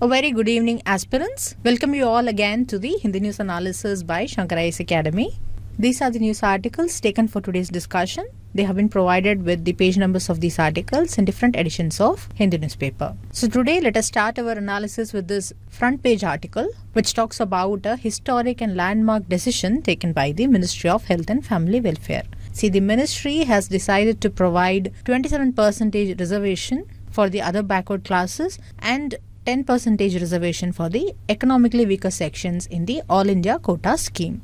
A very good evening, aspirants. Welcome you all again to the Hindi News Analysis by Shankara Ice Academy. These are the news articles taken for today's discussion. They have been provided with the page numbers of these articles in different editions of Hindi newspaper. So today let us start our analysis with this front page article which talks about a historic and landmark decision taken by the Ministry of Health and Family Welfare. See the ministry has decided to provide 27% reservation for the other backward classes and 10 percent reservation for the economically weaker sections in the All India Quota scheme.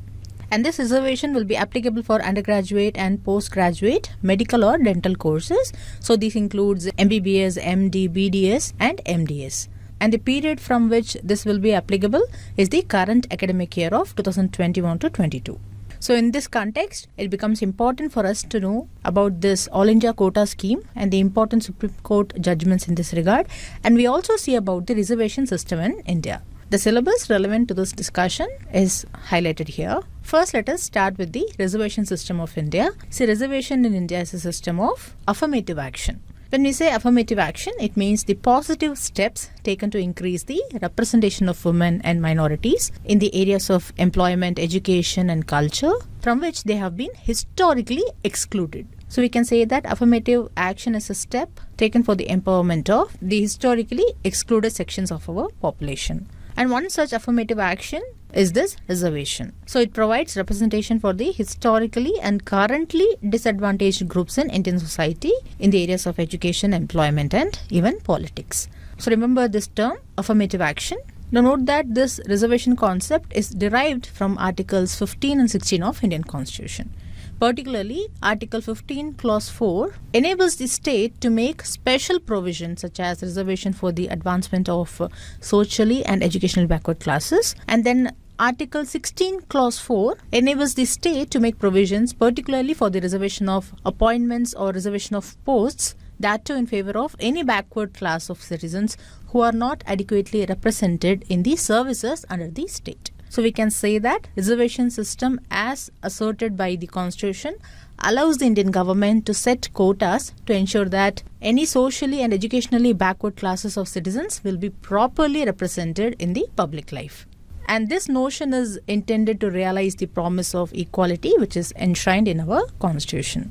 And this reservation will be applicable for undergraduate and postgraduate medical or dental courses. So this includes MBBS, MD, BDS and MDS and the period from which this will be applicable is the current academic year of 2021 to 22. So, in this context, it becomes important for us to know about this All India quota scheme and the important Supreme Court judgments in this regard. And we also see about the reservation system in India. The syllabus relevant to this discussion is highlighted here. First, let us start with the reservation system of India. See, reservation in India is a system of affirmative action. When we say affirmative action, it means the positive steps taken to increase the representation of women and minorities in the areas of employment, education, and culture from which they have been historically excluded. So we can say that affirmative action is a step taken for the empowerment of the historically excluded sections of our population. And one such affirmative action is this reservation. So it provides representation for the historically and currently disadvantaged groups in Indian society in the areas of education, employment, and even politics. So remember this term affirmative action. Now note that this reservation concept is derived from articles 15 and 16 of Indian Constitution. Particularly, Article 15, Clause 4 enables the state to make special provisions such as reservation for the advancement of uh, socially and educational backward classes. And then Article 16, Clause 4 enables the state to make provisions, particularly for the reservation of appointments or reservation of posts, that too in favor of any backward class of citizens who are not adequately represented in the services under the state. So we can say that reservation system as asserted by the constitution allows the Indian government to set quotas to ensure that any socially and educationally backward classes of citizens will be properly represented in the public life. And this notion is intended to realize the promise of equality which is enshrined in our constitution.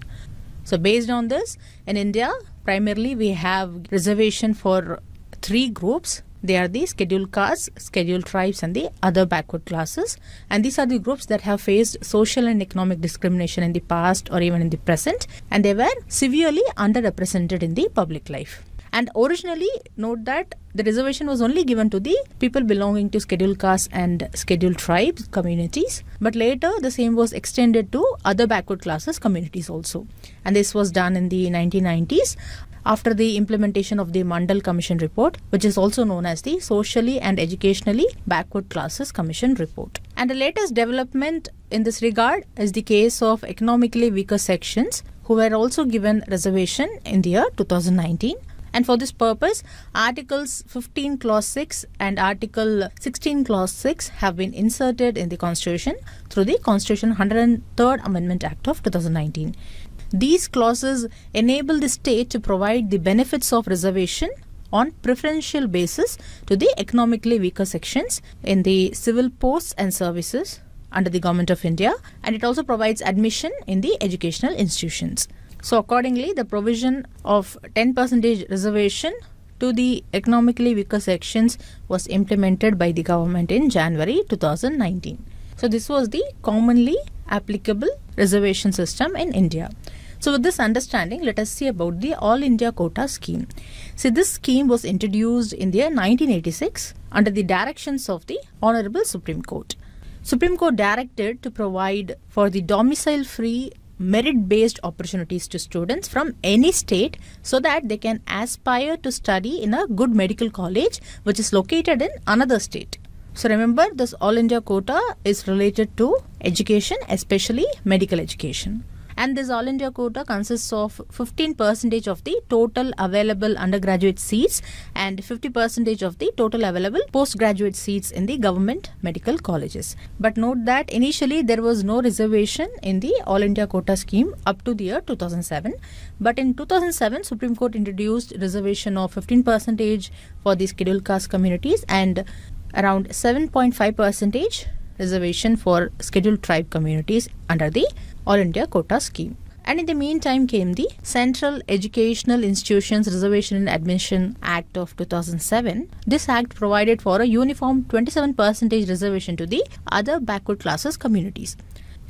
So based on this, in India, primarily we have reservation for three groups they are the scheduled castes, scheduled tribes and the other backward classes. And these are the groups that have faced social and economic discrimination in the past or even in the present. And they were severely underrepresented in the public life. And originally, note that the reservation was only given to the people belonging to scheduled castes and scheduled tribes communities. But later, the same was extended to other backward classes communities also. And this was done in the 1990s after the implementation of the Mandal Commission report, which is also known as the Socially and Educationally Backward Classes Commission report. And the latest development in this regard is the case of economically weaker sections who were also given reservation in the year 2019 and for this purpose articles 15 clause 6 and article 16 clause 6 have been inserted in the constitution through the constitution 103rd amendment act of 2019 these clauses enable the state to provide the benefits of reservation on preferential basis to the economically weaker sections in the civil posts and services under the Government of India and it also provides admission in the educational institutions. So accordingly, the provision of 10% reservation to the economically weaker sections was implemented by the government in January 2019. So this was the commonly applicable reservation system in India. So with this understanding, let us see about the All India Quota Scheme. See, this scheme was introduced in the year 1986 under the directions of the Honorable Supreme Court. Supreme Court directed to provide for the domicile-free merit-based opportunities to students from any state so that they can aspire to study in a good medical college which is located in another state. So remember this All India quota is related to education especially medical education and this All India quota consists of 15 percentage of the total available undergraduate seats and 50 percentage of the total available postgraduate seats in the government medical colleges. But note that initially there was no reservation in the All India quota scheme up to the year 2007. But in 2007, Supreme Court introduced reservation of 15 percentage for the scheduled caste communities and around 7.5 percentage reservation for scheduled tribe communities under the all India Quota Scheme. And in the meantime came the Central Educational Institutions Reservation and Admission Act of 2007. This act provided for a uniform 27% reservation to the other backward classes communities.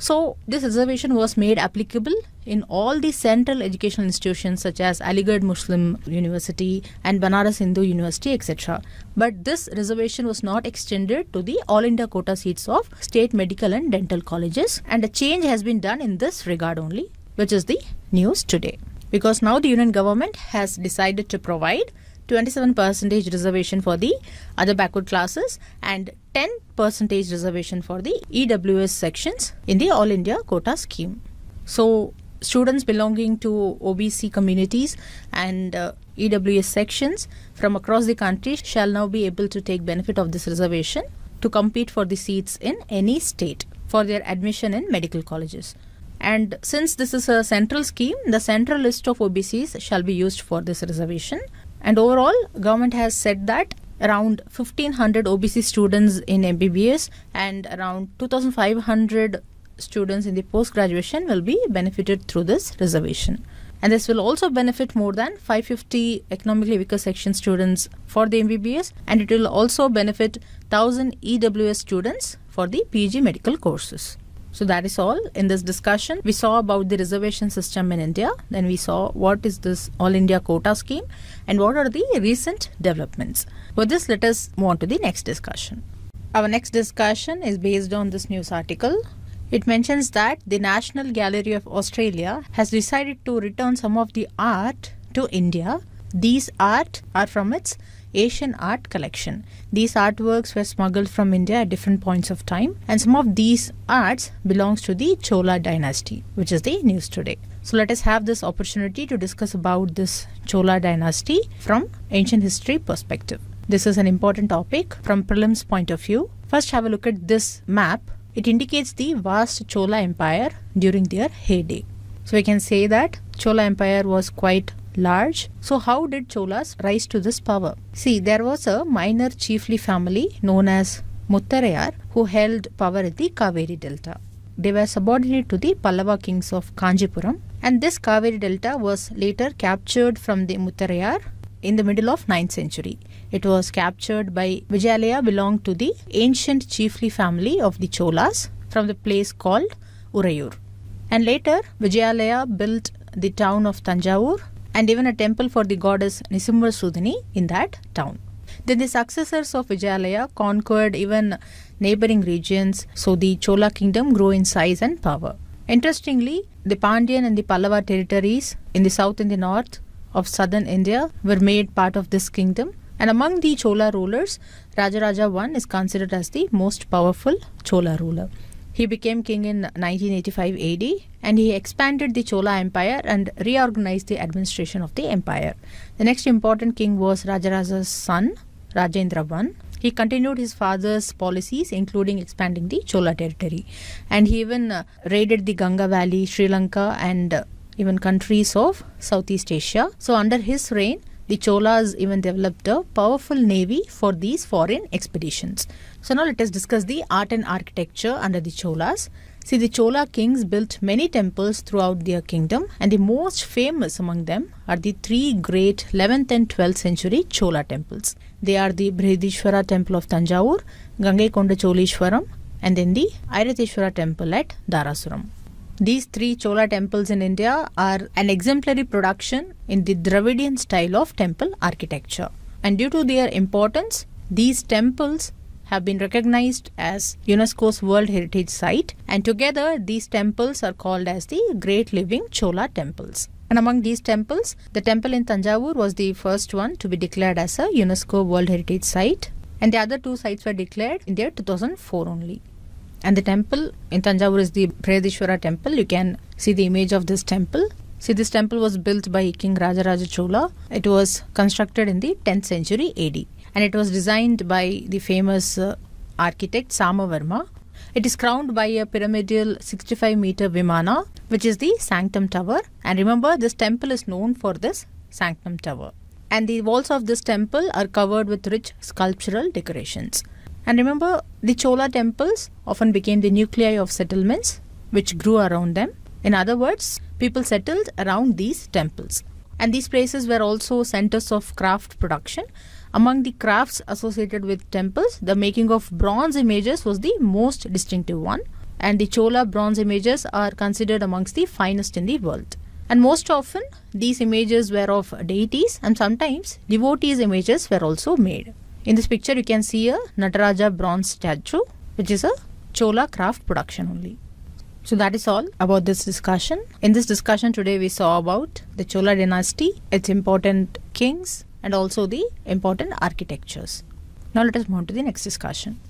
So this reservation was made applicable in all the central educational institutions such as Aligarh Muslim University and Banaras Hindu University, etc. But this reservation was not extended to the All India quota seats of state medical and dental colleges, and a change has been done in this regard only, which is the news today. Because now the union government has decided to provide 27 percentage reservation for the other backward classes and 10 percentage reservation for the EWS sections in the All India quota scheme. So students belonging to OBC communities and uh, EWS sections from across the country shall now be able to take benefit of this reservation to compete for the seats in any state for their admission in medical colleges. And since this is a central scheme, the central list of OBCs shall be used for this reservation. And overall, government has said that around 1500 OBC students in MBBS and around 2500 students in the post graduation will be benefited through this reservation. And this will also benefit more than 550 economically weaker section students for the MBBS and it will also benefit 1000 EWS students for the PG medical courses. So that is all in this discussion. We saw about the reservation system in India. Then we saw what is this All India Quota Scheme and what are the recent developments. For this, let us move on to the next discussion. Our next discussion is based on this news article. It mentions that the National Gallery of Australia has decided to return some of the art to India. These art are from its Asian art collection. These artworks were smuggled from India at different points of time and some of these arts belongs to the Chola dynasty, which is the news today. So let us have this opportunity to discuss about this Chola dynasty from ancient history perspective. This is an important topic from prelims point of view. First have a look at this map. It indicates the vast Chola empire during their heyday. So we can say that Chola empire was quite large. So, how did Cholas rise to this power? See, there was a minor chiefly family known as Muttarayar who held power at the Kaveri Delta. They were subordinate to the Pallava kings of Kanjipuram, and this Kaveri Delta was later captured from the Muttarayar in the middle of 9th century. It was captured by Vijayalaya belonged to the ancient chiefly family of the Cholas from the place called Urayur. And later, Vijayalaya built the town of Tanjavur and even a temple for the goddess Nisimvarsudhini in that town. Then the successors of Vijayalaya conquered even neighboring regions, so the Chola kingdom grew in size and power. Interestingly, the Pandyan and the Pallava territories in the south and the north of southern India were made part of this kingdom. And among the Chola rulers, Rajaraja I is considered as the most powerful Chola ruler. He became king in 1985 AD and he expanded the Chola Empire and reorganized the administration of the empire. The next important king was Rajaraja's son, Rajendra I. He continued his father's policies, including expanding the Chola territory. And he even uh, raided the Ganga Valley, Sri Lanka, and uh, even countries of Southeast Asia. So, under his reign, the Cholas even developed a powerful navy for these foreign expeditions. So now let us discuss the art and architecture under the Cholas. See, the Chola kings built many temples throughout their kingdom, and the most famous among them are the three great 11th and 12th century Chola temples. They are the Brihadishwara temple of Tanjavur, Gangekonda Cholishwaram, and then the Iratheshwara temple at Darasuram. These three Chola temples in India are an exemplary production in the Dravidian style of temple architecture. And due to their importance, these temples have been recognized as UNESCO's World Heritage Site, and together these temples are called as the Great Living Chola Temples. And among these temples, the temple in Tanjavur was the first one to be declared as a UNESCO World Heritage Site, and the other two sites were declared in the year 2004 only. And the temple in Tanjavur is the Bredishwara temple. You can see the image of this temple. See, this temple was built by King Rajaraja Chola. It was constructed in the 10th century AD and it was designed by the famous uh, architect Samavarma. It is crowned by a pyramidal 65 meter Vimana, which is the Sanctum Tower. And remember, this temple is known for this Sanctum Tower. And the walls of this temple are covered with rich sculptural decorations. And remember, the Chola temples often became the nuclei of settlements which grew around them. In other words, people settled around these temples. And these places were also centers of craft production. Among the crafts associated with temples, the making of bronze images was the most distinctive one. And the Chola bronze images are considered amongst the finest in the world. And most often, these images were of deities and sometimes devotees' images were also made. In this picture, you can see a Nataraja bronze statue, which is a Chola craft production only. So that is all about this discussion. In this discussion today, we saw about the Chola dynasty, its important kings, and also the important architectures. Now let us move on to the next discussion.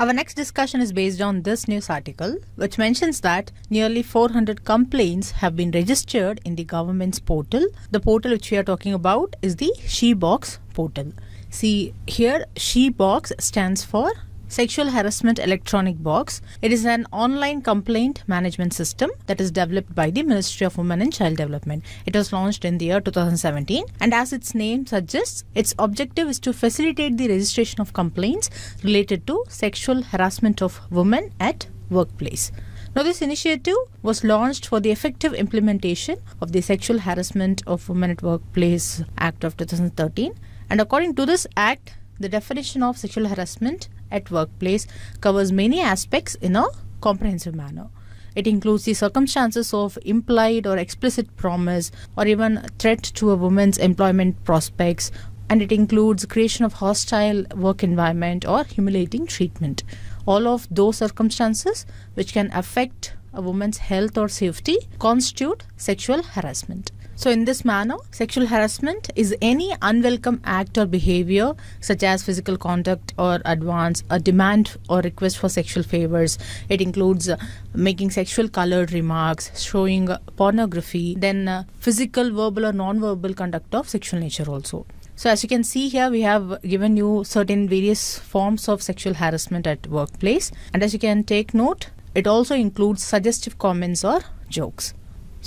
Our next discussion is based on this news article, which mentions that nearly 400 complaints have been registered in the government's portal. The portal which we are talking about is the SheBox portal. See, here She Box stands for Sexual Harassment Electronic Box. It is an online complaint management system that is developed by the Ministry of Women and Child Development. It was launched in the year 2017 and as its name suggests, its objective is to facilitate the registration of complaints related to sexual harassment of women at workplace. Now, this initiative was launched for the effective implementation of the Sexual Harassment of Women at Workplace Act of 2013 and according to this act, the definition of sexual harassment at workplace covers many aspects in a comprehensive manner. It includes the circumstances of implied or explicit promise or even threat to a woman's employment prospects and it includes creation of hostile work environment or humiliating treatment. All of those circumstances which can affect a woman's health or safety constitute sexual harassment. So, in this manner, sexual harassment is any unwelcome act or behavior, such as physical contact or advance, a demand or request for sexual favors. It includes uh, making sexual colored remarks, showing uh, pornography, then uh, physical, verbal, or non verbal conduct of sexual nature also. So as you can see here, we have given you certain various forms of sexual harassment at workplace. And as you can take note, it also includes suggestive comments or jokes.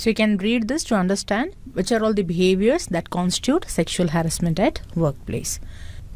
So you can read this to understand which are all the behaviors that constitute sexual harassment at workplace.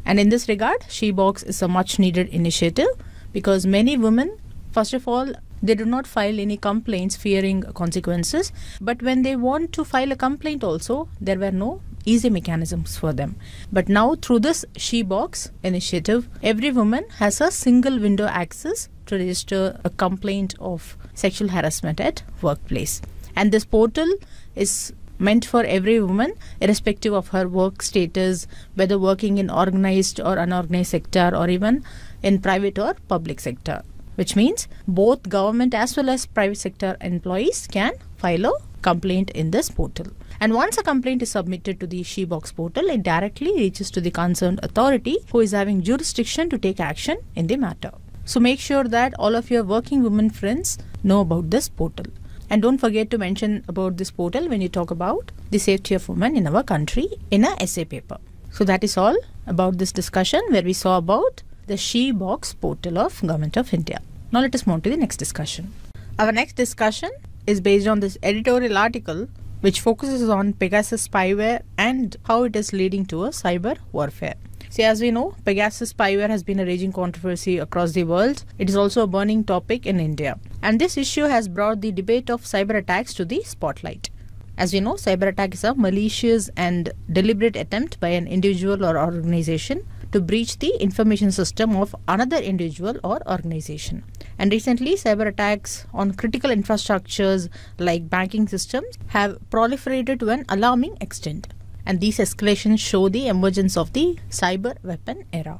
And in this regard, SheBox is a much needed initiative because many women, first of all, they do not file any complaints fearing consequences. But when they want to file a complaint also, there were no easy mechanisms for them. But now through this SheBox initiative, every woman has a single window access to register a complaint of sexual harassment at workplace. And this portal is meant for every woman irrespective of her work status whether working in organized or unorganized sector or even in private or public sector which means both government as well as private sector employees can file a complaint in this portal and once a complaint is submitted to the shebox portal it directly reaches to the concerned authority who is having jurisdiction to take action in the matter so make sure that all of your working women friends know about this portal and don't forget to mention about this portal when you talk about the safety of women in our country in a essay paper. So that is all about this discussion where we saw about the She Box portal of Government of India. Now let us move on to the next discussion. Our next discussion is based on this editorial article which focuses on Pegasus spyware and how it is leading to a cyber warfare. See, as we know, Pegasus spyware has been a raging controversy across the world. It is also a burning topic in India. And this issue has brought the debate of cyber attacks to the spotlight. As we know, cyber attack is a malicious and deliberate attempt by an individual or organization to breach the information system of another individual or organization. And recently, cyber attacks on critical infrastructures like banking systems have proliferated to an alarming extent and these escalations show the emergence of the cyber weapon era.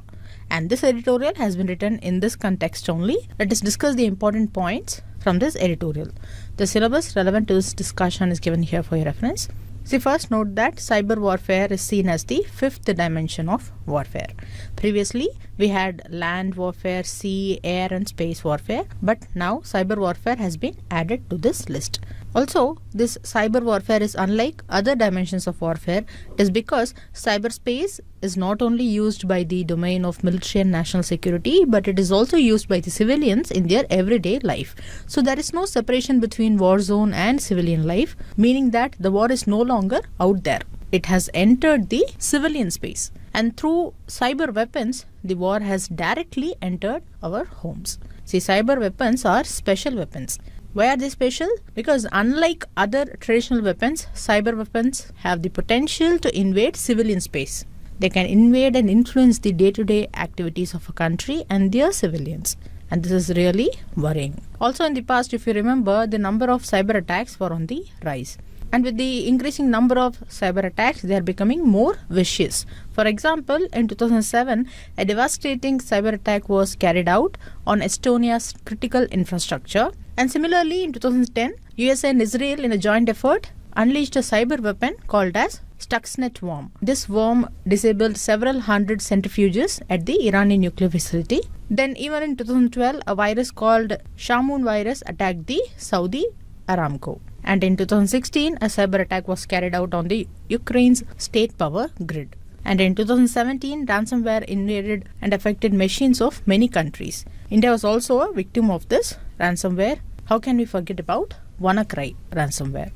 And this editorial has been written in this context only. Let us discuss the important points from this editorial. The syllabus relevant to this discussion is given here for your reference. See, first note that cyber warfare is seen as the fifth dimension of warfare. Previously, we had land warfare, sea, air, and space warfare, but now cyber warfare has been added to this list. Also, this cyber warfare is unlike other dimensions of warfare. It is because cyberspace is not only used by the domain of military and national security, but it is also used by the civilians in their everyday life. So there is no separation between war zone and civilian life, meaning that the war is no longer out there. It has entered the civilian space. And through cyber weapons, the war has directly entered our homes. See, cyber weapons are special weapons why are they special? Because unlike other traditional weapons, cyber weapons have the potential to invade civilian space. They can invade and influence the day to day activities of a country and their civilians. And this is really worrying. Also, in the past, if you remember, the number of cyber attacks were on the rise and with the increasing number of cyber attacks, they are becoming more vicious. For example, in 2007, a devastating cyber attack was carried out on Estonia's critical infrastructure. And similarly, in 2010, USA and Israel, in a joint effort, unleashed a cyber weapon called as Stuxnet worm. This worm disabled several hundred centrifuges at the Iranian nuclear facility. Then, even in 2012, a virus called Shamoon virus attacked the Saudi Aramco. And in 2016, a cyber attack was carried out on the Ukraine's state power grid. And in 2017, ransomware invaded and affected machines of many countries. India was also a victim of this ransomware. How can we forget about WannaCry ransomware?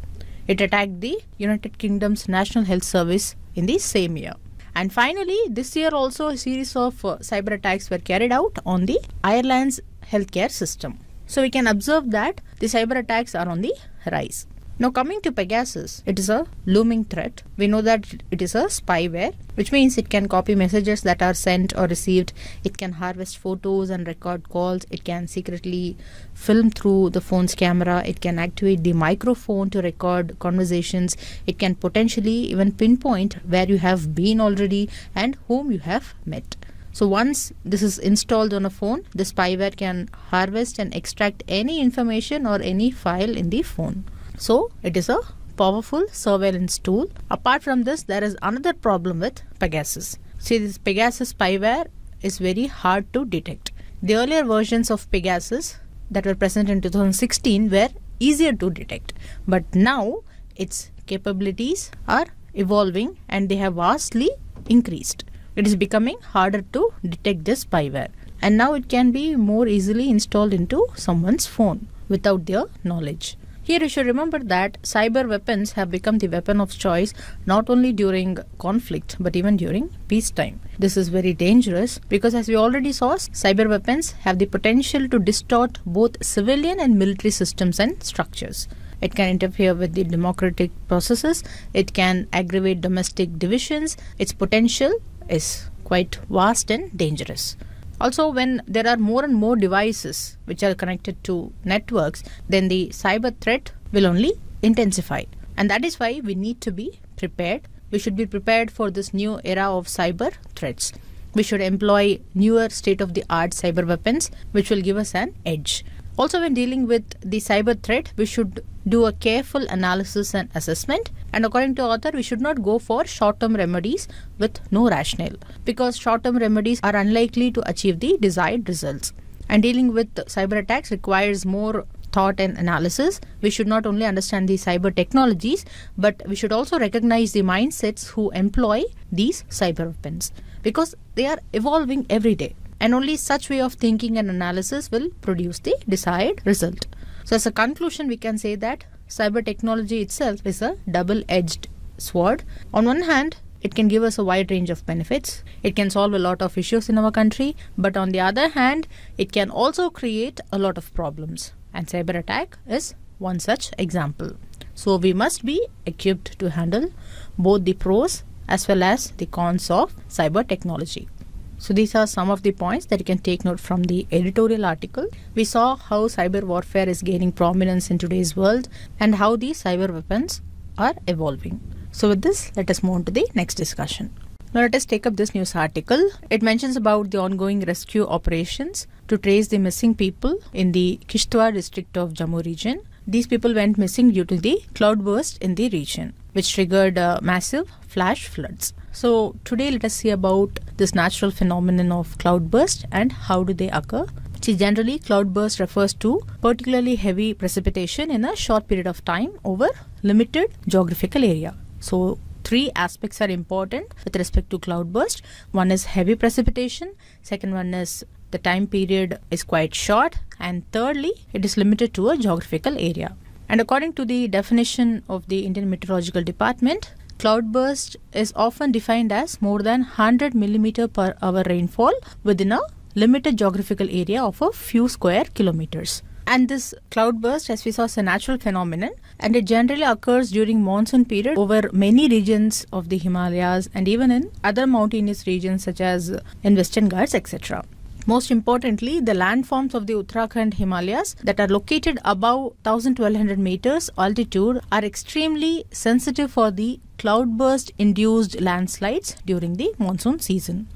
It attacked the United Kingdom's National Health Service in the same year. And finally, this year also a series of uh, cyber attacks were carried out on the Ireland's healthcare system. So we can observe that the cyber attacks are on the rise. Now coming to Pegasus, it is a looming threat. We know that it is a spyware, which means it can copy messages that are sent or received. It can harvest photos and record calls. It can secretly film through the phone's camera. It can activate the microphone to record conversations. It can potentially even pinpoint where you have been already and whom you have met. So once this is installed on a phone, the spyware can harvest and extract any information or any file in the phone. So it is a powerful surveillance tool. Apart from this, there is another problem with Pegasus. See, this Pegasus spyware is very hard to detect. The earlier versions of Pegasus that were present in 2016 were easier to detect, but now its capabilities are evolving and they have vastly increased it is becoming harder to detect this spyware and now it can be more easily installed into someone's phone without their knowledge. Here you should remember that cyber weapons have become the weapon of choice not only during conflict but even during peacetime. This is very dangerous because as we already saw, cyber weapons have the potential to distort both civilian and military systems and structures. It can interfere with the democratic processes. It can aggravate domestic divisions. Its potential is quite vast and dangerous. Also, when there are more and more devices which are connected to networks, then the cyber threat will only intensify. And that is why we need to be prepared. We should be prepared for this new era of cyber threats. We should employ newer state of the art cyber weapons, which will give us an edge. Also, when dealing with the cyber threat, we should do a careful analysis and assessment. And according to author, we should not go for short-term remedies with no rationale because short-term remedies are unlikely to achieve the desired results. And dealing with cyber attacks requires more thought and analysis. We should not only understand the cyber technologies, but we should also recognize the mindsets who employ these cyber weapons because they are evolving every day and only such way of thinking and analysis will produce the desired result. So as a conclusion, we can say that cyber technology itself is a double-edged sword. On one hand, it can give us a wide range of benefits. It can solve a lot of issues in our country. But on the other hand, it can also create a lot of problems. And cyber attack is one such example. So we must be equipped to handle both the pros as well as the cons of cyber technology. So these are some of the points that you can take note from the editorial article. We saw how cyber warfare is gaining prominence in today's world and how these cyber weapons are evolving. So with this, let us move on to the next discussion. Now let us take up this news article. It mentions about the ongoing rescue operations to trace the missing people in the Kishtwar district of Jammu region. These people went missing due to the cloudburst in the region which triggered uh, massive flash floods. So today let us see about this natural phenomenon of cloudburst and how do they occur. See generally cloudburst refers to particularly heavy precipitation in a short period of time over limited geographical area. So three aspects are important with respect to cloudburst. One is heavy precipitation, second one is the time period is quite short and thirdly it is limited to a geographical area. And according to the definition of the Indian Meteorological Department, cloudburst is often defined as more than 100 mm per hour rainfall within a limited geographical area of a few square kilometers. And this cloudburst, as we saw, is a natural phenomenon and it generally occurs during monsoon period over many regions of the Himalayas and even in other mountainous regions such as in Western Ghats, etc. Most importantly, the landforms of the Uttarakhand Himalayas that are located above 1200 meters altitude are extremely sensitive for the cloudburst induced landslides during the monsoon season.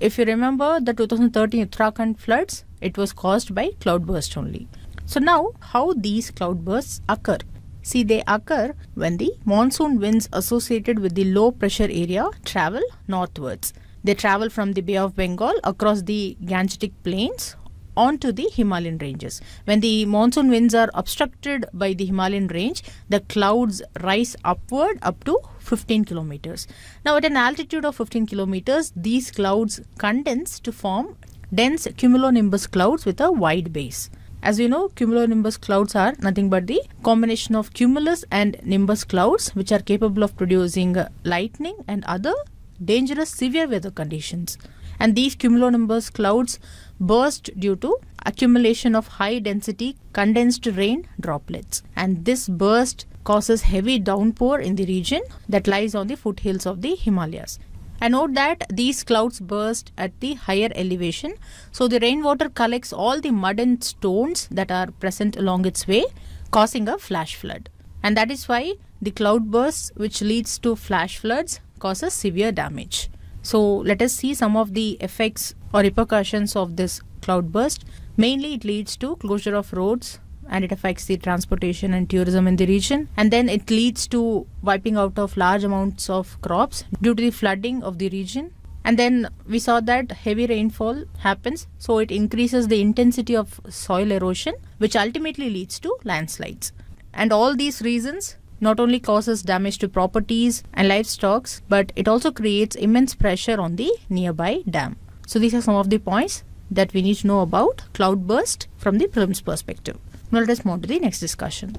If you remember the 2013 Uttarakhand floods, it was caused by cloudburst only. So now how these cloudbursts occur? See, they occur when the monsoon winds associated with the low pressure area travel northwards. They travel from the Bay of Bengal across the Gangetic Plains onto the Himalayan ranges. When the monsoon winds are obstructed by the Himalayan range, the clouds rise upward up to 15 kilometers. Now, at an altitude of 15 kilometers, these clouds condense to form dense cumulonimbus clouds with a wide base. As you know, cumulonimbus clouds are nothing but the combination of cumulus and nimbus clouds, which are capable of producing lightning and other dangerous severe weather conditions. And these cumulonimbus clouds burst due to accumulation of high density condensed rain droplets. And this burst causes heavy downpour in the region that lies on the foothills of the Himalayas. And note that these clouds burst at the higher elevation. So the rainwater collects all the mud and stones that are present along its way, causing a flash flood. And that is why the cloudbursts which leads to flash floods causes severe damage. So let us see some of the effects or repercussions of this cloudburst. Mainly it leads to closure of roads and it affects the transportation and tourism in the region and then it leads to wiping out of large amounts of crops due to the flooding of the region and then we saw that heavy rainfall happens so it increases the intensity of soil erosion which ultimately leads to landslides and all these reasons not only causes damage to properties and livestock, but it also creates immense pressure on the nearby dam. So these are some of the points that we need to know about cloudburst from the prelims perspective. Now let us move to the next discussion.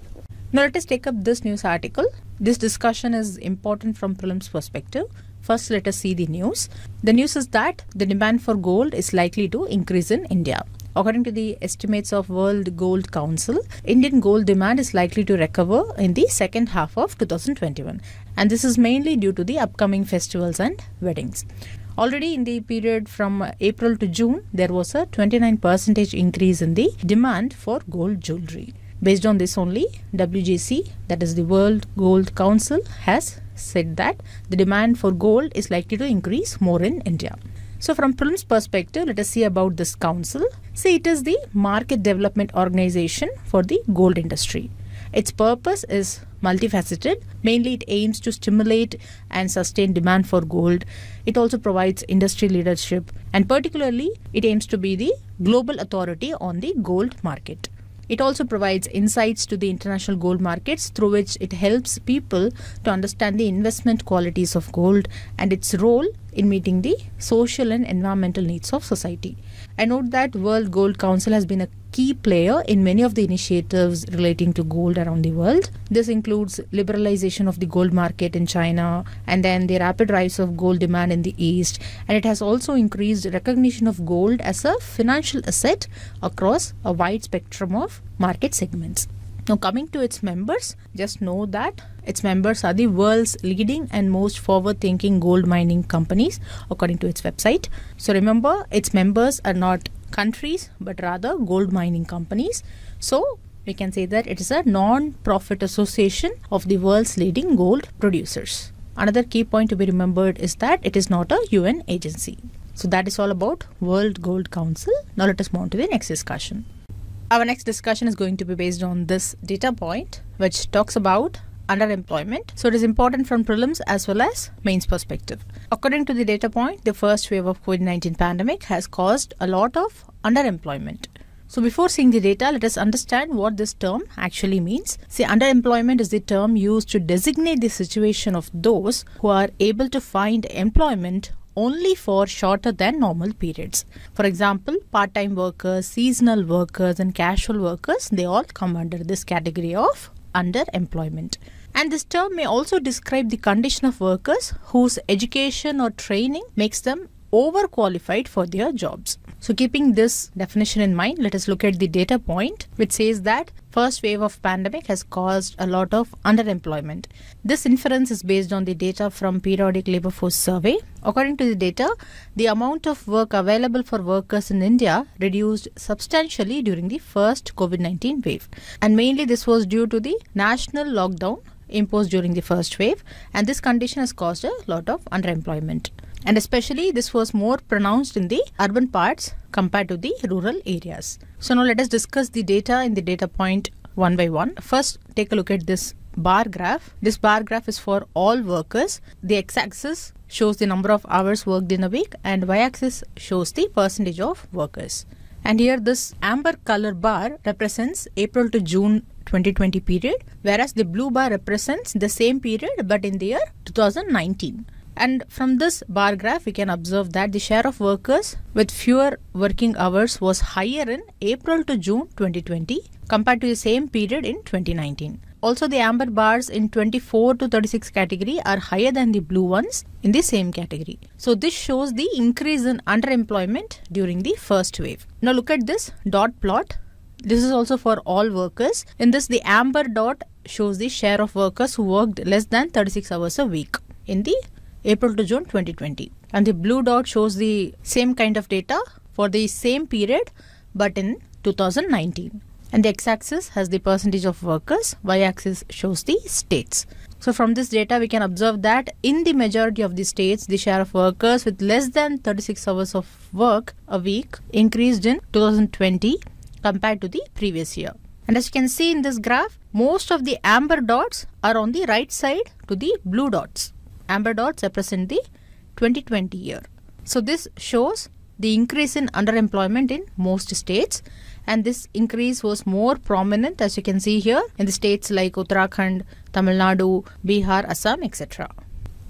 Now let us take up this news article. This discussion is important from prelims perspective. First, let us see the news. The news is that the demand for gold is likely to increase in India. According to the estimates of World Gold Council, Indian gold demand is likely to recover in the second half of 2021 and this is mainly due to the upcoming festivals and weddings. Already in the period from April to June, there was a 29% increase in the demand for gold jewelry. Based on this only, WGC, that is the World Gold Council, has said that the demand for gold is likely to increase more in India. So from Prudence perspective, let us see about this council. See, it is the market development organization for the gold industry. Its purpose is multifaceted. Mainly, it aims to stimulate and sustain demand for gold. It also provides industry leadership, and particularly, it aims to be the global authority on the gold market. It also provides insights to the international gold markets through which it helps people to understand the investment qualities of gold and its role in meeting the social and environmental needs of society. I note that World Gold Council has been a key player in many of the initiatives relating to gold around the world. This includes liberalization of the gold market in China and then the rapid rise of gold demand in the East. And it has also increased recognition of gold as a financial asset across a wide spectrum of market segments. Now, coming to its members, just know that its members are the world's leading and most forward thinking gold mining companies, according to its website. So, remember, its members are not countries but rather gold mining companies. So, we can say that it is a non profit association of the world's leading gold producers. Another key point to be remembered is that it is not a UN agency. So, that is all about World Gold Council. Now, let us move on to the next discussion. Our next discussion is going to be based on this data point, which talks about underemployment. So it is important from prelims as well as mains perspective. According to the data point, the first wave of COVID-19 pandemic has caused a lot of underemployment. So before seeing the data, let us understand what this term actually means. See, underemployment is the term used to designate the situation of those who are able to find employment only for shorter than normal periods. For example, part time workers, seasonal workers, and casual workers they all come under this category of underemployment. And this term may also describe the condition of workers whose education or training makes them overqualified for their jobs. So keeping this definition in mind, let us look at the data point which says that first wave of pandemic has caused a lot of underemployment. This inference is based on the data from periodic labor force survey. According to the data, the amount of work available for workers in India reduced substantially during the first COVID-19 wave. And mainly this was due to the national lockdown imposed during the first wave and this condition has caused a lot of underemployment. And especially this was more pronounced in the urban parts compared to the rural areas. So now let us discuss the data in the data point one by one. First, take a look at this bar graph. This bar graph is for all workers. The x-axis shows the number of hours worked in a week and y-axis shows the percentage of workers. And here this amber color bar represents April to June 2020 period whereas the blue bar represents the same period but in the year 2019. And from this bar graph, we can observe that the share of workers with fewer working hours was higher in April to June 2020 compared to the same period in 2019. Also, the amber bars in 24 to 36 category are higher than the blue ones in the same category. So, this shows the increase in underemployment during the first wave. Now, look at this dot plot. This is also for all workers. In this, the amber dot shows the share of workers who worked less than 36 hours a week in the April to June 2020. And the blue dot shows the same kind of data for the same period but in 2019. And the x-axis has the percentage of workers, y-axis shows the states. So from this data, we can observe that in the majority of the states, the share of workers with less than 36 hours of work a week increased in 2020 compared to the previous year. And as you can see in this graph, most of the amber dots are on the right side to the blue dots amber dots represent the 2020 year. So this shows the increase in underemployment in most states and this increase was more prominent as you can see here in the states like Uttarakhand, Tamil Nadu, Bihar, Assam etc.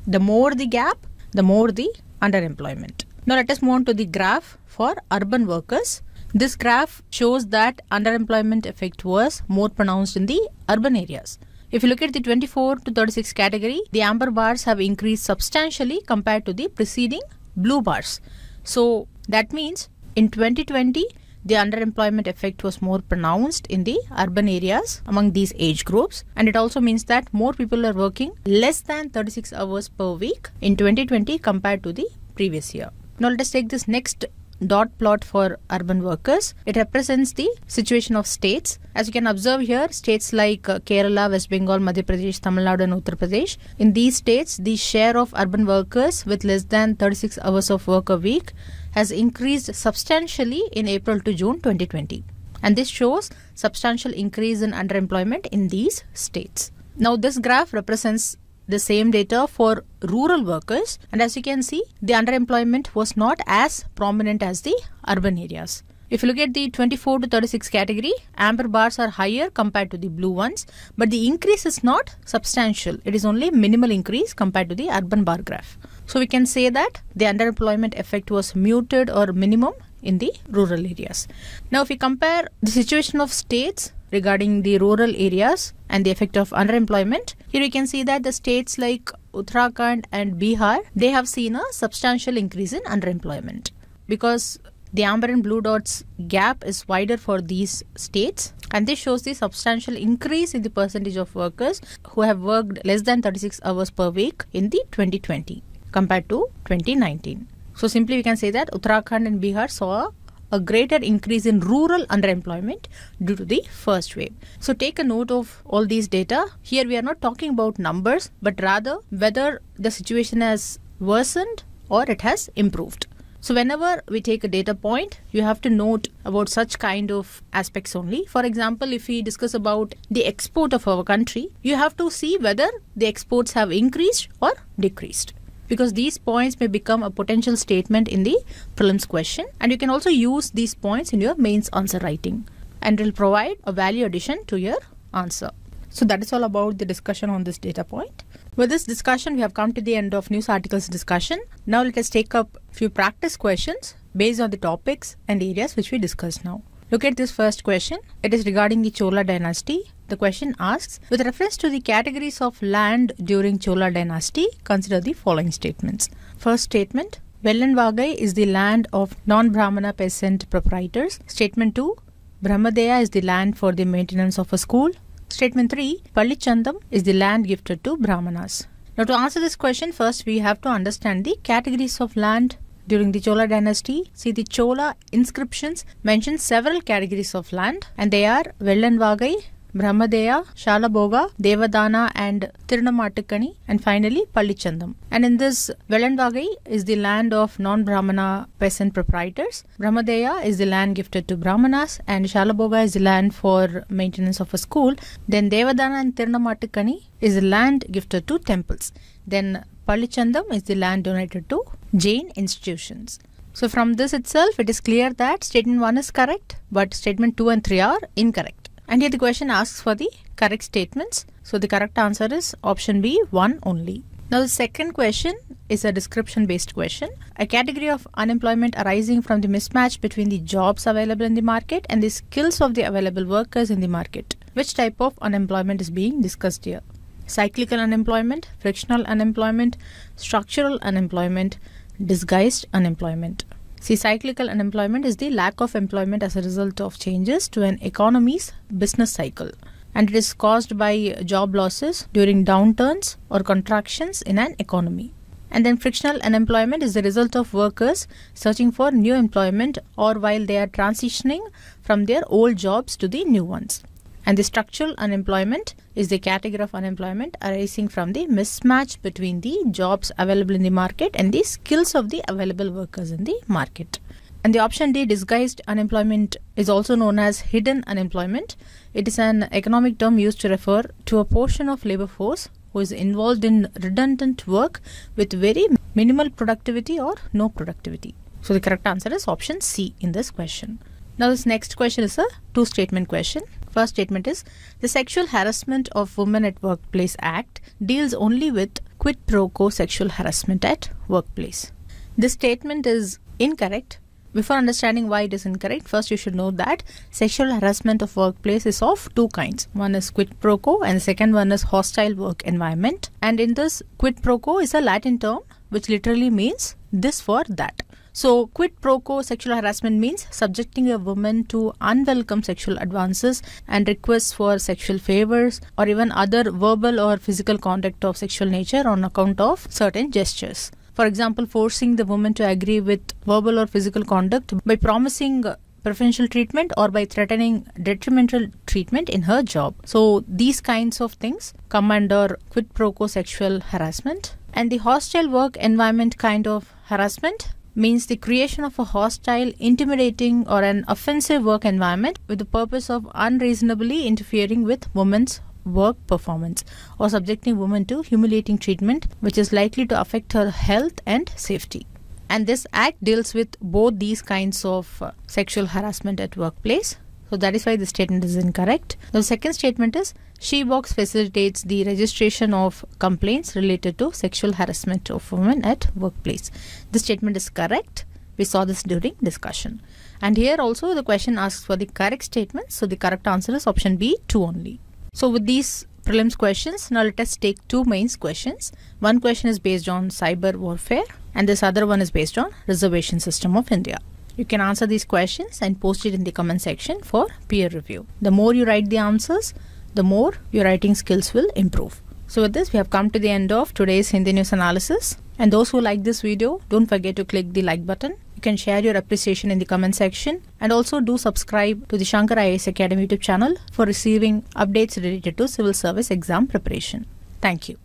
The more the gap, the more the underemployment. Now let us move on to the graph for urban workers. This graph shows that underemployment effect was more pronounced in the urban areas. If you look at the 24 to 36 category, the amber bars have increased substantially compared to the preceding blue bars. So that means in 2020, the underemployment effect was more pronounced in the urban areas among these age groups and it also means that more people are working less than 36 hours per week in 2020 compared to the previous year now let us take this next dot plot for urban workers. It represents the situation of states. As you can observe here, states like uh, Kerala, West Bengal, Madhya Pradesh, Tamil Nadu and Uttar Pradesh. In these states, the share of urban workers with less than 36 hours of work a week has increased substantially in April to June 2020. And this shows substantial increase in underemployment in these states. Now this graph represents the same data for rural workers and as you can see the underemployment was not as prominent as the urban areas. If you look at the 24 to 36 category, amber bars are higher compared to the blue ones, but the increase is not substantial. It is only minimal increase compared to the urban bar graph. So we can say that the underemployment effect was muted or minimum in the rural areas. Now, if we compare the situation of states regarding the rural areas and the effect of underemployment, here you can see that the states like Uttarakhand and Bihar, they have seen a substantial increase in underemployment because the amber and blue dots gap is wider for these states and this shows the substantial increase in the percentage of workers who have worked less than 36 hours per week in the 2020 compared to 2019. So simply we can say that Uttarakhand and Bihar saw a greater increase in rural underemployment due to the first wave. So take a note of all these data. Here we are not talking about numbers, but rather whether the situation has worsened or it has improved. So whenever we take a data point, you have to note about such kind of aspects only. For example, if we discuss about the export of our country, you have to see whether the exports have increased or decreased because these points may become a potential statement in the prelims question and you can also use these points in your mains answer writing and it will provide a value addition to your answer. So that is all about the discussion on this data point. With this discussion, we have come to the end of news articles discussion. Now let us take up few practice questions based on the topics and areas which we discussed now. Look at this first question. It is regarding the Chola dynasty the question asks With reference to the categories of land during Chola dynasty, consider the following statements. First statement Vellanvagai is the land of non Brahmana peasant proprietors. Statement 2 Brahmadeya is the land for the maintenance of a school. Statement 3 Pallichandam is the land gifted to Brahmanas. Now, to answer this question, first we have to understand the categories of land during the Chola dynasty. See, the Chola inscriptions mention several categories of land, and they are Vellanvagai, Brahmadeya, Shalaboga, Devadana and Tirunamatukani and finally Pallichandam. And in this Velandagai is the land of non-Brahmana peasant proprietors. Brahmadeya is the land gifted to Brahmanas and Shalaboga is the land for maintenance of a school. Then Devadana and Tirunamatukani is the land gifted to temples. Then Pallichandam is the land donated to Jain institutions. So from this itself, it is clear that statement 1 is correct, but statement 2 and 3 are incorrect. And here the question asks for the correct statements. So the correct answer is option B, one only. Now the second question is a description based question. A category of unemployment arising from the mismatch between the jobs available in the market and the skills of the available workers in the market. Which type of unemployment is being discussed here? Cyclical unemployment, frictional unemployment, structural unemployment, disguised unemployment. See, cyclical unemployment is the lack of employment as a result of changes to an economy's business cycle. And it is caused by job losses during downturns or contractions in an economy. And then frictional unemployment is the result of workers searching for new employment or while they are transitioning from their old jobs to the new ones. And the structural unemployment is the category of unemployment arising from the mismatch between the jobs available in the market and the skills of the available workers in the market. And the option D, disguised unemployment, is also known as hidden unemployment. It is an economic term used to refer to a portion of labor force who is involved in redundant work with very minimal productivity or no productivity. So the correct answer is option C in this question. Now this next question is a two statement question. First statement is the Sexual Harassment of Women at Workplace Act deals only with quid pro quo sexual harassment at workplace. This statement is incorrect. Before understanding why it is incorrect, first you should know that sexual harassment of workplace is of two kinds. One is quid pro quo and second one is hostile work environment. And in this quid pro quo is a Latin term which literally means this for that. So, quid pro quo sexual harassment means subjecting a woman to unwelcome sexual advances and requests for sexual favors or even other verbal or physical contact of sexual nature on account of certain gestures. For example, forcing the woman to agree with verbal or physical conduct by promising preferential treatment or by threatening detrimental treatment in her job. So these kinds of things come under quid pro quo sexual harassment. And the hostile work environment kind of harassment means the creation of a hostile, intimidating, or an offensive work environment with the purpose of unreasonably interfering with women's work performance or subjecting women to humiliating treatment which is likely to affect her health and safety and this act deals with both these kinds of uh, sexual harassment at workplace so that is why the statement is incorrect. The second statement is SheBox facilitates the registration of complaints related to sexual harassment of women at workplace. This statement is correct. We saw this during discussion. And here also the question asks for the correct statement. So the correct answer is option B, 2 only. So with these prelims questions, now let us take two mains questions. One question is based on cyber warfare and this other one is based on reservation system of India. You can answer these questions and post it in the comment section for peer review. The more you write the answers, the more your writing skills will improve. So with this, we have come to the end of today's Hindi news analysis. And those who like this video, don't forget to click the like button. You can share your appreciation in the comment section and also do subscribe to the Shankar IAS Academy YouTube channel for receiving updates related to civil service exam preparation. Thank you.